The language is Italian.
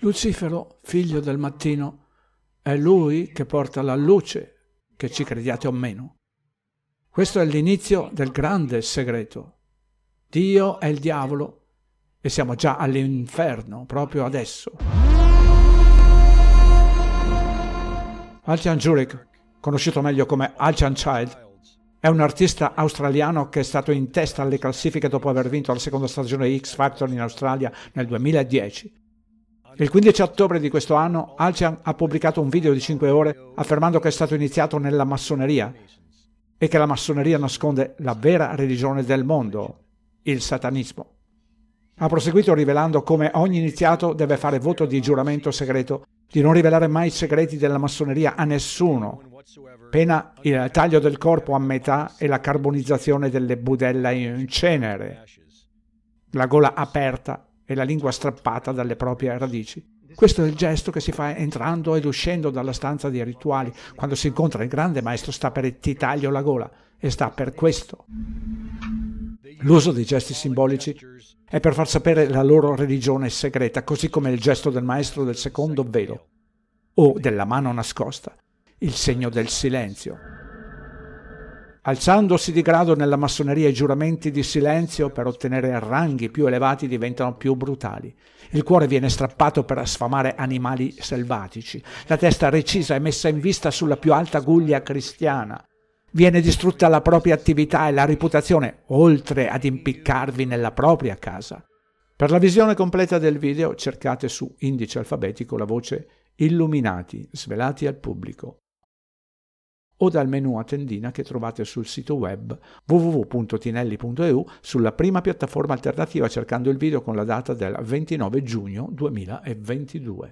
Lucifero, figlio del mattino, è lui che porta la luce, che ci crediate o meno. Questo è l'inizio del grande segreto. Dio è il diavolo e siamo già all'inferno proprio adesso. Altian Zurich, conosciuto meglio come Altian Child, è un artista australiano che è stato in testa alle classifiche dopo aver vinto la seconda stagione X Factor in Australia nel 2010. Il 15 ottobre di questo anno Alcian ha pubblicato un video di 5 ore affermando che è stato iniziato nella massoneria e che la massoneria nasconde la vera religione del mondo, il satanismo. Ha proseguito rivelando come ogni iniziato deve fare voto di giuramento segreto di non rivelare mai i segreti della massoneria a nessuno pena il taglio del corpo a metà e la carbonizzazione delle budella in cenere, la gola aperta e la lingua strappata dalle proprie radici. Questo è il gesto che si fa entrando ed uscendo dalla stanza dei rituali. Quando si incontra il grande maestro sta per ti taglio la gola e sta per questo. L'uso dei gesti simbolici è per far sapere la loro religione segreta, così come il gesto del maestro del secondo velo o della mano nascosta il segno del silenzio. Alzandosi di grado nella massoneria, i giuramenti di silenzio per ottenere ranghi più elevati diventano più brutali. Il cuore viene strappato per sfamare animali selvatici. La testa recisa è messa in vista sulla più alta guglia cristiana. Viene distrutta la propria attività e la reputazione, oltre ad impiccarvi nella propria casa. Per la visione completa del video cercate su indice alfabetico la voce Illuminati, svelati al pubblico o dal menu a tendina che trovate sul sito web www.tinelli.eu sulla prima piattaforma alternativa cercando il video con la data del 29 giugno 2022.